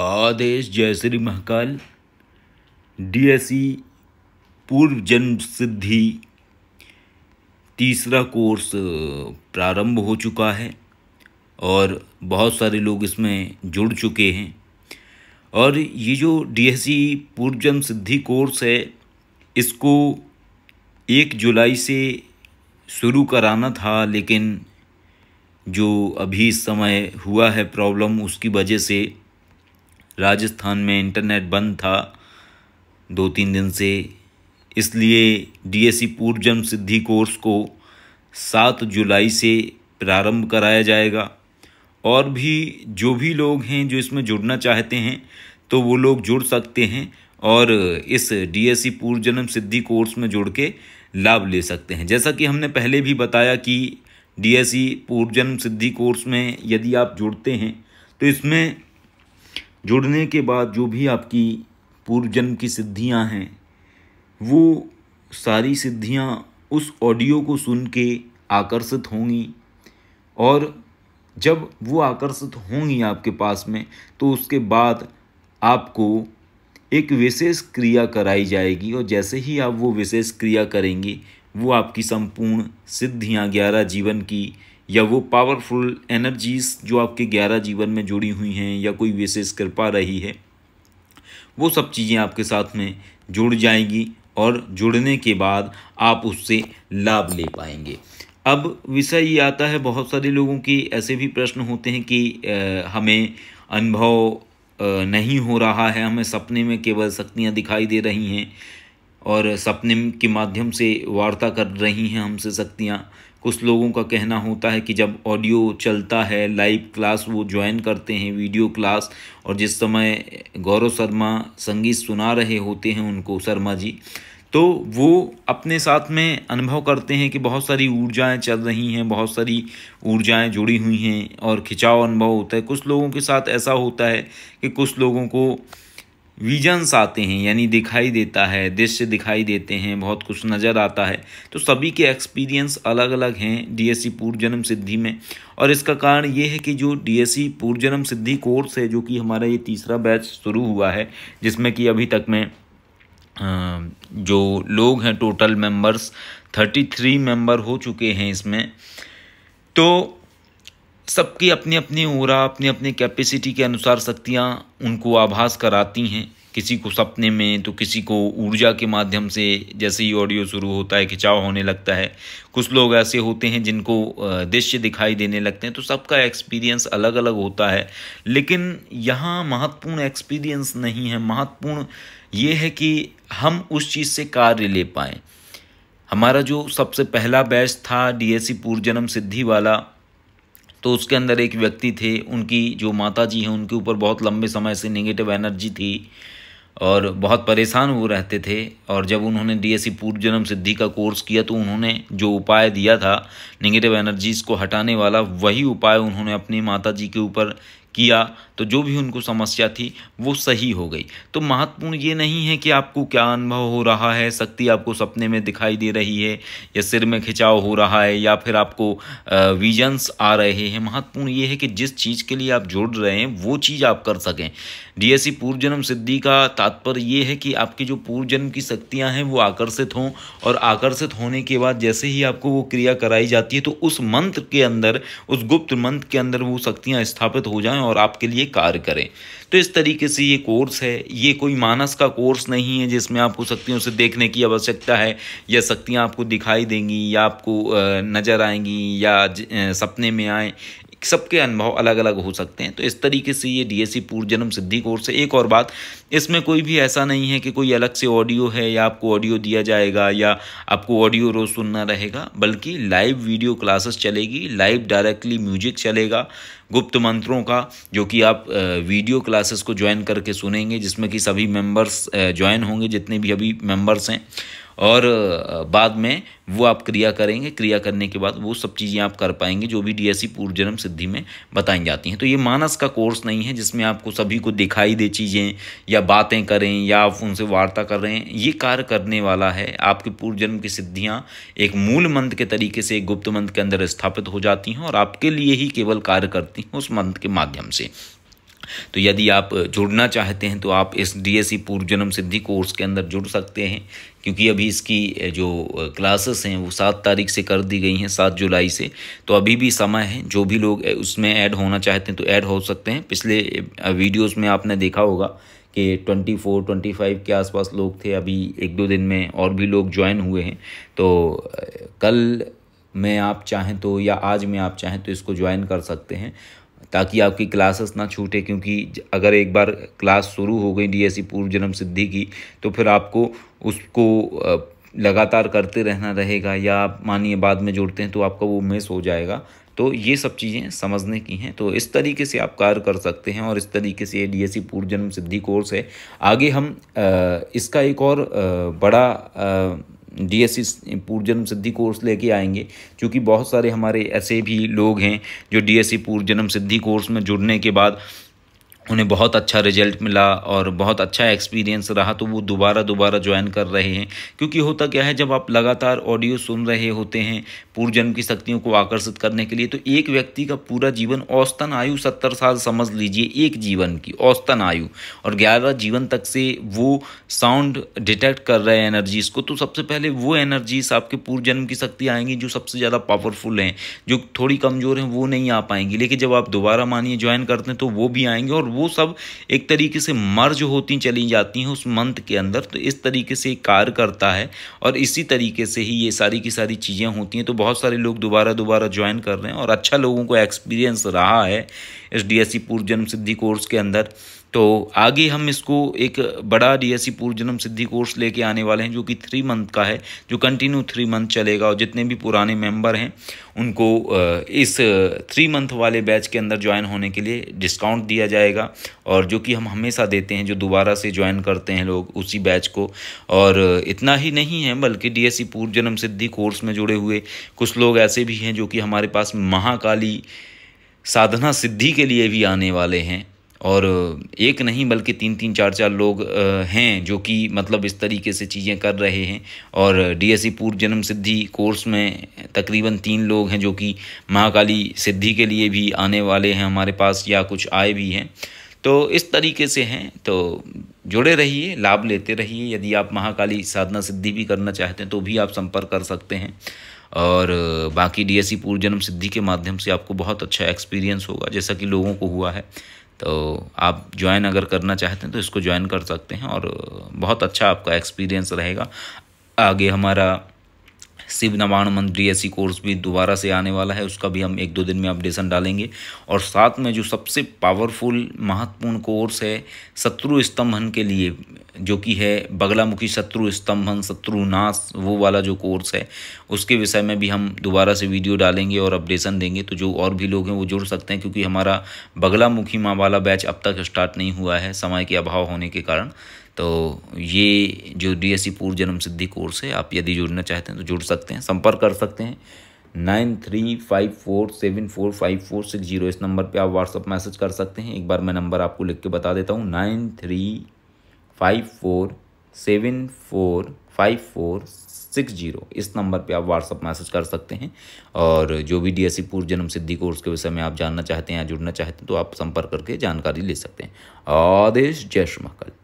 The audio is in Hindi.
आदेश जय श्री महाकाल डीएसई पूर्व जन्म सिद्धि तीसरा कोर्स प्रारंभ हो चुका है और बहुत सारे लोग इसमें जुड़ चुके हैं और ये जो एस पूर्व जन्म सिद्धि कोर्स है इसको एक जुलाई से शुरू कराना था लेकिन जो अभी समय हुआ है प्रॉब्लम उसकी वजह से राजस्थान में इंटरनेट बंद था दो तीन दिन से इसलिए डीएससी पूर्व सिद्धि कोर्स को सात जुलाई से प्रारंभ कराया जाएगा और भी जो भी लोग हैं जो इसमें जुड़ना चाहते हैं तो वो लोग जुड़ सकते हैं और इस डीएससी पूर्व जन्म सिद्धि कोर्स में जुड़ के लाभ ले सकते हैं जैसा कि हमने पहले भी बताया कि डीएससी पूर्व जन्म सिद्धि कोर्स में यदि आप जुड़ते हैं तो इसमें जुड़ने के बाद जो भी आपकी पूर्व जन्म की सिद्धियां हैं वो सारी सिद्धियां उस ऑडियो को सुन के आकर्षित होंगी और जब वो आकर्षित होंगी आपके पास में तो उसके बाद आपको एक विशेष क्रिया कराई जाएगी और जैसे ही आप वो विशेष क्रिया करेंगे वो आपकी संपूर्ण सिद्धियां ग्यारह जीवन की या वो पावरफुल एनर्जीज जो आपके ग्यारह जीवन में जुड़ी हुई हैं या कोई विशेष कृपा रही है वो सब चीज़ें आपके साथ में जुड़ जाएंगी और जुड़ने के बाद आप उससे लाभ ले पाएंगे अब विषय ये आता है बहुत सारे लोगों के ऐसे भी प्रश्न होते हैं कि आ, हमें अनुभव नहीं हो रहा है हमें सपने में केवल शक्तियाँ दिखाई दे रही हैं और सपने के माध्यम से वार्ता कर रही हैं हमसे शक्तियाँ कुछ लोगों का कहना होता है कि जब ऑडियो चलता है लाइव क्लास वो ज्वाइन करते हैं वीडियो क्लास और जिस समय गौरव शर्मा संगीत सुना रहे होते हैं उनको शर्मा जी तो वो अपने साथ में अनुभव करते हैं कि बहुत सारी ऊर्जाएं चल रही हैं बहुत सारी ऊर्जाएं जुड़ी हुई हैं और खिंचाव अनुभव होता है कुछ लोगों के साथ ऐसा होता है कि कुछ लोगों को विजन्स आते हैं यानी दिखाई देता है दृश्य दिखाई देते हैं बहुत कुछ नज़र आता है तो सभी के एक्सपीरियंस अलग अलग हैं डीएससी पूर्व जन्म सिद्धि में और इसका कारण ये है कि जो डीएससी पूर्व जन्म सिद्धि कोर्स है जो कि हमारा ये तीसरा बैच शुरू हुआ है जिसमें कि अभी तक में जो लोग हैं total members thirty three member हो चुके हैं इसमें तो सबकी अपनी अपनी ऊरा अपनी अपनी कैपेसिटी के अनुसार शक्तियाँ उनको आभास कराती हैं किसी को सपने में तो किसी को ऊर्जा के माध्यम से जैसे ही ऑडियो शुरू होता है खिंचाव होने लगता है कुछ लोग ऐसे होते हैं जिनको दृश्य दिखाई देने लगते हैं तो सबका एक्सपीरियंस अलग अलग होता है लेकिन यहाँ महत्वपूर्ण एक्सपीरियंस नहीं है महत्वपूर्ण ये है कि हम उस चीज़ से कार्य ले पाएँ हमारा जो सबसे पहला बैच था डी एस सी जन्म सिद्धि वाला तो उसके अंदर एक व्यक्ति थे उनकी जो माता जी हैं उनके ऊपर बहुत लंबे समय से नेगेटिव एनर्जी थी और बहुत परेशान वो रहते थे और जब उन्होंने डीएससी e पूर्व जन्म सिद्धि का कोर्स किया तो उन्होंने जो उपाय दिया था नेगेटिव एनर्जीज़ को हटाने वाला वही उपाय उन्होंने अपनी माता जी के ऊपर किया तो जो भी उनको समस्या थी वो सही हो गई तो महत्वपूर्ण ये नहीं है कि आपको क्या अनुभव हो रहा है शक्ति आपको सपने में दिखाई दे रही है या सिर में खिंचाव हो रहा है या फिर आपको विजन्स आ रहे हैं महत्वपूर्ण ये है कि जिस चीज़ के लिए आप जुड़ रहे हैं वो चीज़ आप कर सकें डीएससी पूर्व जन्म सिद्धि का तात्पर्य ये है कि आपकी जो पूर्व जन्म की शक्तियाँ हैं वो आकर्षित हों और आकर्षित होने के बाद जैसे ही आपको वो क्रिया कराई जाती है तो उस मंत्र के अंदर उस गुप्त मंत्र के अंदर वो शक्तियाँ स्थापित हो जाएँ और आपके लिए कार्य करें तो इस तरीके से ये कोर्स है ये कोई मानस का कोर्स नहीं है जिसमें आपको शक्तियों से देखने की आवश्यकता है या शक्तियाँ आपको दिखाई देंगी या आपको नज़र आएंगी या सपने में आए सबके अनुभव अलग अलग हो सकते हैं तो इस तरीके से ये डीएससी पूर्व जन्म सिद्धि कोर्स है एक और बात इसमें कोई भी ऐसा नहीं है कि कोई अलग से ऑडियो है या आपको ऑडियो दिया जाएगा या आपको ऑडियो रोज सुनना रहेगा बल्कि लाइव वीडियो क्लासेस चलेगी लाइव डायरेक्टली म्यूजिक चलेगा गुप्त मंत्रों का जो कि आप वीडियो क्लासेस को ज्वाइन करके सुनेंगे जिसमें कि सभी मेंबर्स ज्वाइन होंगे जितने भी अभी मेंबर्स हैं और बाद में वो आप क्रिया करेंगे क्रिया करने के बाद वो सब चीज़ें आप कर पाएंगे जो भी डीएससी पूर्व जन्म सिद्धि में बताई जाती हैं तो ये मानस का कोर्स नहीं है जिसमें आपको सभी को दिखाई दे चीज़ें या बातें करें या आप उनसे वार्ता कर रहे हैं ये कार्य करने वाला है आपके पूर्व जन्म की सिद्धियाँ एक मूल मंत्र के तरीके से एक गुप्त मंत्र के अंदर स्थापित हो जाती हैं और आपके लिए ही केवल कार्य करती हैं उस मंत्र के माध्यम से तो यदि आप जुड़ना चाहते हैं तो आप इस सी e पूर्व जन्म सिद्धि कोर्स के अंदर जुड़ सकते हैं क्योंकि अभी इसकी जो क्लासेस हैं वो सात तारीख से कर दी गई हैं सात जुलाई से तो अभी भी समय है जो भी लोग उसमें ऐड होना चाहते हैं तो ऐड हो सकते हैं पिछले वीडियोस में आपने देखा होगा कि ट्वेंटी फोर ट्वेंटी फाइव के आसपास लोग थे अभी एक दो दिन में और भी लोग ज्वाइन हुए हैं तो कल में आप चाहें तो या आज में आप चाहें तो इसको ज्वाइन कर सकते हैं ताकि आपकी क्लासेस ना छूटे क्योंकि अगर एक बार क्लास शुरू हो गई डीएससी पूर्व जन्म सिद्धि की तो फिर आपको उसको लगातार करते रहना रहेगा या आप मानिए बाद में जोड़ते हैं तो आपका वो मिस हो जाएगा तो ये सब चीज़ें समझने की हैं तो इस तरीके से आप कार्य कर सकते हैं और इस तरीके से ये डी एस पूर्व जन्म सिद्धि कोर्स है आगे हम इसका एक और बड़ा डी एस सी e पूर्व सिद्धि कोर्स लेके आएंगे क्योंकि बहुत सारे हमारे ऐसे भी लोग हैं जो डी एस सी e पूर्व जन्म सिद्धि कोर्स में जुड़ने के बाद उन्हें बहुत अच्छा रिजल्ट मिला और बहुत अच्छा एक्सपीरियंस रहा तो वो दोबारा दोबारा ज्वाइन कर रहे हैं क्योंकि होता क्या है जब आप लगातार ऑडियो सुन रहे होते हैं पूर्व जन्म की शक्तियों को आकर्षित करने के लिए तो एक व्यक्ति का पूरा जीवन औसतन आयु सत्तर साल समझ लीजिए एक जीवन की औसतन आयु और ग्यारह जीवन तक से वो साउंड डिटेक्ट कर रहे हैं एनर्जीज़ को तो सबसे पहले वो एनर्जीज आपके पूर्व जन्म की शक्ति आएंगी जो सबसे ज़्यादा पावरफुल हैं जो थोड़ी कमज़ोर हैं वो नहीं आ पाएंगी लेकिन जब आप दोबारा मानिए ज्वाइन करते हैं तो वो भी आएंगे और वो सब एक तरीके से मर्ज होती चली जाती हैं उस मंथ के अंदर तो इस तरीके से कार्य करता है और इसी तरीके से ही ये सारी की सारी चीज़ें होती हैं तो बहुत सारे लोग दोबारा दोबारा ज्वाइन कर रहे हैं और अच्छा लोगों को एक्सपीरियंस रहा है एस डी एस सी पूर्व जन्म सिद्धि कोर्स के अंदर तो आगे हम इसको एक बड़ा डीएससी पूर्व जन्म सिद्धि कोर्स लेके आने वाले हैं जो कि थ्री मंथ का है जो कंटिन्यू थ्री मंथ चलेगा और जितने भी पुराने मेंबर हैं उनको इस थ्री मंथ वाले बैच के अंदर ज्वाइन होने के लिए डिस्काउंट दिया जाएगा और जो कि हम हमेशा देते हैं जो दोबारा से ज्वाइन करते हैं लोग उसी बैच को और इतना ही नहीं है बल्कि डी एस जन्म सिद्धि कोर्स में जुड़े हुए कुछ लोग ऐसे भी हैं जो कि हमारे पास महाकाली साधना सिद्धि के लिए भी आने वाले हैं और एक नहीं बल्कि तीन तीन चार चार लोग हैं जो कि मतलब इस तरीके से चीज़ें कर रहे हैं और डीएससी पूर्व जन्म सिद्धि कोर्स में तकरीबन तीन लोग हैं जो कि महाकाली सिद्धि के लिए भी आने वाले हैं हमारे पास या कुछ आए भी हैं तो इस तरीके से हैं तो जुड़े रहिए लाभ लेते रहिए यदि आप महाकाली साधना सिद्धि भी करना चाहते हैं तो भी आप संपर्क कर सकते हैं और बाकी डीएससी पूर्व जन्म सिद्धि के माध्यम से आपको बहुत अच्छा एक्सपीरियंस होगा जैसा कि लोगों को हुआ है तो आप ज्वाइन अगर करना चाहते हैं तो इसको ज्वाइन कर सकते हैं और बहुत अच्छा आपका एक्सपीरियंस रहेगा आगे हमारा शिव नवाणमन डी कोर्स भी दोबारा से आने वाला है उसका भी हम एक दो दिन में अपडेशन डालेंगे और साथ में जो सबसे पावरफुल महत्वपूर्ण कोर्स है शत्रु स्तंभन के लिए जो कि है बगलामुखी शत्रु स्तंभन शत्रुनाश वो वाला जो कोर्स है उसके विषय में भी हम दोबारा से वीडियो डालेंगे और अपडेशन देंगे तो जो और भी लोग हैं वो जुड़ सकते हैं क्योंकि हमारा बगलामुखी माँ वाला बैच अब तक स्टार्ट नहीं हुआ है समय के अभाव होने के कारण तो ये जो डी एस e पूर्व जन्म सिद्धि कोर्स है आप यदि जुड़ना चाहते हैं तो जुड़ सकते हैं संपर्क कर सकते हैं nine three five four seven four five four six zero इस नंबर पे आप व्हाट्सअप मैसेज कर सकते हैं एक बार मैं नंबर आपको लिख के बता देता हूँ nine three five four seven four five four six zero इस नंबर पे आप व्हाट्सअप मैसेज कर सकते हैं और जो भी डी एस e पूर्व जन्म सिद्धि कोर्स के विषय में आप जानना चाहते हैं या जुड़ना चाहते हैं तो आप संपर्क करके जानकारी ले सकते हैं आदेश जय श्री